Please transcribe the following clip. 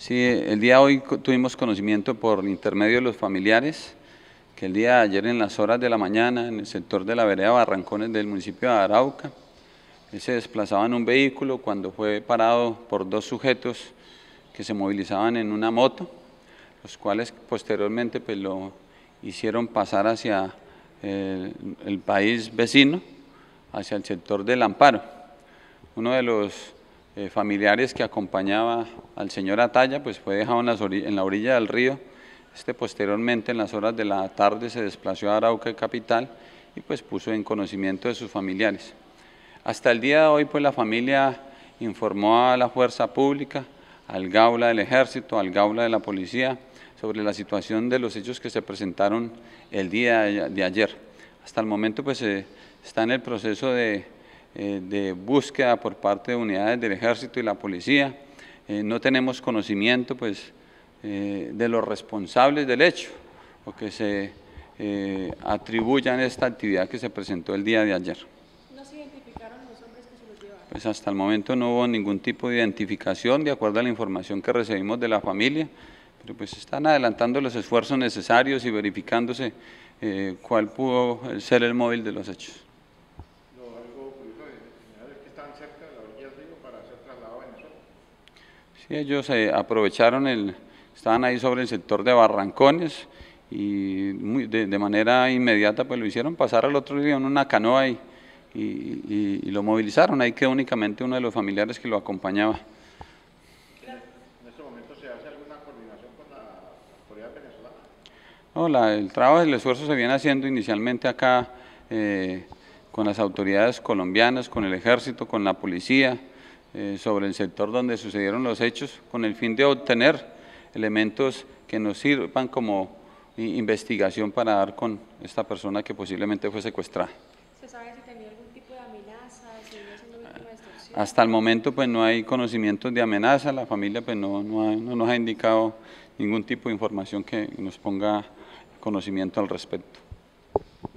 Sí, el día de hoy tuvimos conocimiento por intermedio de los familiares que el día de ayer en las horas de la mañana en el sector de la vereda Barrancones del municipio de Arauca, él se desplazaba en un vehículo cuando fue parado por dos sujetos que se movilizaban en una moto, los cuales posteriormente pues, lo hicieron pasar hacia el, eh, el país vecino, hacia el sector del Amparo. Uno de los eh, familiares que acompañaba al señor Atalla, pues fue dejado en, la orilla del río. Este posteriormente en las horas de la tarde se desplazó a Arauca capital y pues puso en conocimiento de sus familiares. Hasta el día de hoy pues la familia informó a la fuerza pública, al gaula del ejército, al gaula de la policía sobre la situación de los hechos que se presentaron el día de ayer. Hasta el momento pues está en el proceso de eh, de búsqueda por parte de unidades del ejército y la policía. Eh, no tenemos conocimiento pues, eh, de los responsables del hecho o que se atribuyan esta actividad que se presentó el día de ayer. ¿No se identificaron los hombres que se los llevaron? Pues hasta el momento no hubo ningún tipo de identificación de acuerdo a la información que recibimos de la familia, pero pues están adelantando los esfuerzos necesarios y verificándose cuál pudo ser el móvil de los hechos para a Venezuela. Sí, ellos se eh, aprovecharon el, estaban ahí sobre el sector de Barrancones y de, manera inmediata pues lo hicieron pasar al otro río en una canoa y, lo movilizaron. Ahí quedó únicamente uno de los familiares que lo acompañaba. ¿En este momento se hace alguna coordinación con la, el trabajo, el esfuerzo se viene haciendo inicialmente acá eh, con las autoridades colombianas, con el ejército, con la policía, eh, sobre el sector donde sucedieron los hechos, con el fin de obtener elementos que nos sirvan como investigación para dar con esta persona que posiblemente fue secuestrada. ¿Se sabe si tenía algún tipo de amenaza? Si de Hasta el momento pues no hay conocimientos de amenaza, la familia pues no, no nos ha indicado ningún tipo de información que nos ponga conocimiento al respecto.